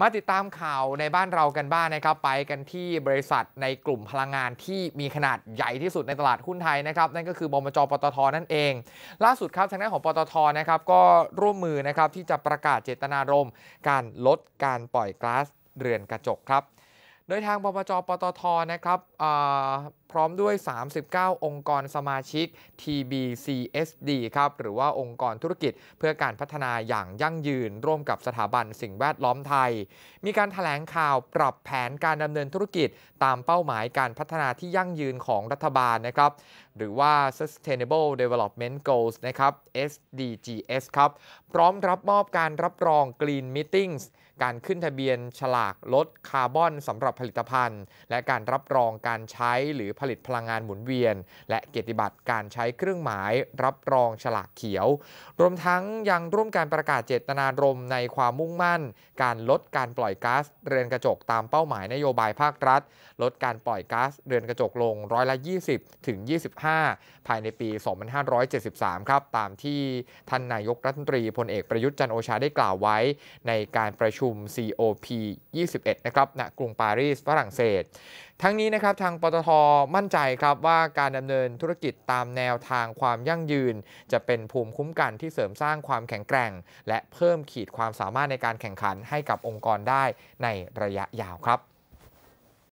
มาติดตามข่าวในบ้านเรากันบ้างนะครับ ไปกันที่บริษัทในกลุ่มพลังงานที่มีขนาดใหญ่ที่สุดในตลาดหุ้นไทยนะครับนั่นก็คือบมจปตท นั่นเอง ล่าสุดครับทางด้านของปตทนะครับ ก็ร่วมมือนะครับที่จะประกาศเจตนารมณ์การลดการปล่อยก๊าซเรือนกระจกครับ โดยทางบมจปตทนะครับพร้อมด้วย 39 องค์กรสมาชิก TBCSD ครับ หรือว่าองค์กรธุรกิจเพื่อการพัฒนาอย่างยั่งยืน ร่วมกับสถาบันสิ่งแวดล้อมไทย มีการถแถลงข่าวปรับแผนการดำเนินธุรกิจ ตามเป้าหมายการพัฒนาที่ยั่งยืนของรัฐบาลนะครับ หรือว่า Sustainable Development Goals นะครับ SDGs ครับ พร้อมรับมอบการรับรอง Green Meetings การขึ้นทะเบียนฉลากลดคาร์บอนสำหรับผลิตภัณฑ์ และการรับรองการใช้หรือผลิตพลังงานหมุนเวียน และเกียรติบัตรการใช้เครื่องหมายรับรองฉลากเขียว รวมทั้งยังร่วมการประกาศเจตนารมณ์ในความมุ่งมั่น การลดการปล่อยก๊าซเรือนกระจกตามเป้าหมายนโยบายภาครัฐ ลดการปล่อยก๊าซเรือนกระจกลงร้อยละ20ถึง25 ภายในปี 2573ครับตามที่ท่านนายกรัฐมนตรีพลเอกประยุทธ์จันโอชาได้กล่าวไว้ ในการประชุม COP 21นะครับณกรุงปารีสฝรั่งเศสทั้งนี้นะครับทางปตทมั่นใจครับว่าการดำเนินธุรกิจตามแนวทางความยั่งยืน จะเป็นภูมิคุ้มกันที่เสริมสร้างความแข็งแกร่ง และเพิ่มขีดความสามารถในการแข่งขันให้กับองค์กรได้ในระยะยาวครับ